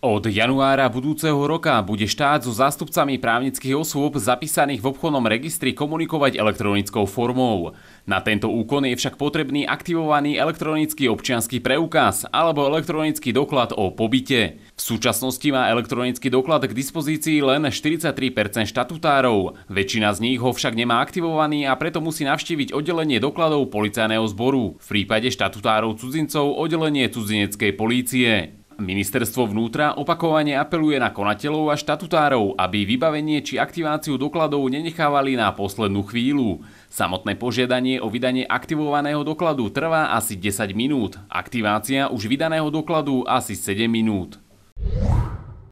Od januára budúceho roka bude štát so zástupcami právnických osôb zapísaných v obchodnom registri komunikovať elektronickou formou. Na tento úkon je však potrebný aktivovaný elektronický občianský preukaz alebo elektronický doklad o pobyte. V súčasnosti má elektronický doklad k dispozícii len 43% štatutárov. Väčšina z nich ho však nemá aktivovaný a preto musí navštíviť oddelenie dokladov policajného zboru, v prípade štatutárov cudzincov oddelenie cudzineckej polície. Ministerstvo vnútra opakovane apeluje na konateľov a štatutárov, aby vybavenie či aktiváciu dokladov nenechávali na poslednú chvíľu. Samotné požiadanie o vydanie aktivovaného dokladu trvá asi 10 minút, aktivácia už vydaného dokladu asi 7 minút.